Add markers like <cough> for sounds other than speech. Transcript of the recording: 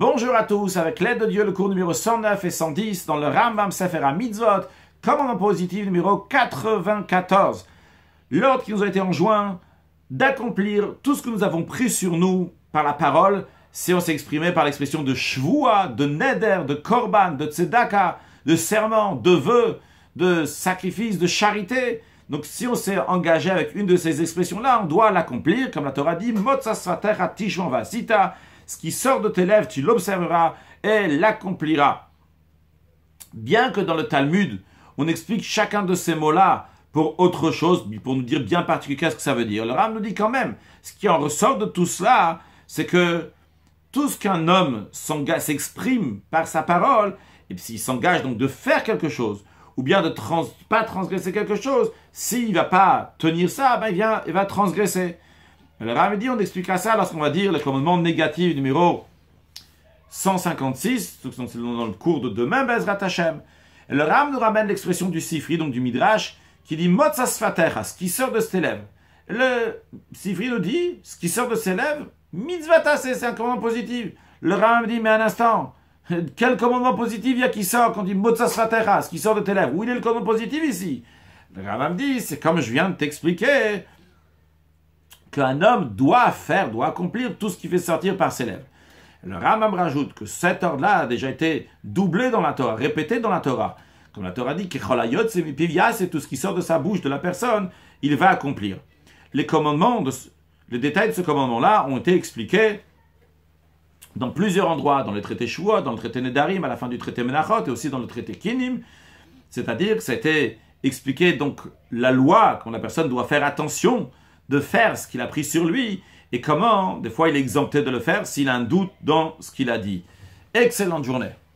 Bonjour à tous, avec l'aide de Dieu, le cours numéro 109 et 110 dans le Rambam Sefer Mitzvot, commandant positif numéro 94. L'ordre qui nous a été enjoint d'accomplir tout ce que nous avons pris sur nous par la parole, si on exprimé par l'expression de Shvua, de Neder, de Korban, de Tzedaka, de serment, de vœux, de sacrifice, de charité, donc si on s'est engagé avec une de ces expressions-là, on doit l'accomplir, comme la Torah dit, Vasita, ce qui sort de tes lèvres, tu l'observeras et l'accompliras. Bien que dans le Talmud, on explique chacun de ces mots-là pour autre chose, pour nous dire bien particulier ce que ça veut dire. Le Ram nous dit quand même, ce qui en ressort de tout cela, c'est que tout ce qu'un homme s'exprime par sa parole, et s'il s'engage donc de faire quelque chose, ou bien de trans pas transgresser quelque chose. S'il ne va pas tenir ça, ben il, va transgresser. Le Rav dit, on expliquera ça lorsqu'on va dire le commandement négatif numéro 156, c'est dans le cours de demain, Bezrat ben, Hashem. Le Ram nous ramène l'expression du Sifri, donc du Midrash, qui dit Motsas ce qui sort de ses lèvres. Le Sifri nous dit, ce qui sort de ses lèvres, Mitzvata, c'est un commandement positif. Le Ram dit, mais un instant, <laughs> Quel commandement positif y a qui sort quand il Motsasratera, ce qui sort de tes lèvres Où il est le commandement positif ici Le Rambam dit, c'est comme je viens de t'expliquer, qu'un homme doit faire, doit accomplir tout ce qui fait sortir par ses lèvres. Le Rambam rajoute que cet ordre-là a déjà été doublé dans la Torah, répété dans la Torah. Comme la Torah dit, c'est tout ce qui sort de sa bouche, de la personne, il va accomplir. Les commandements, les détails de ce commandement-là ont été expliqués dans plusieurs endroits, dans le traité Shua, dans le traité Nedarim, à la fin du traité Menachot et aussi dans le traité Kinim. C'est-à-dire que ça a été expliqué donc la loi, quand la personne doit faire attention de faire ce qu'il a pris sur lui et comment, des fois, il est exempté de le faire s'il a un doute dans ce qu'il a dit. Excellente journée.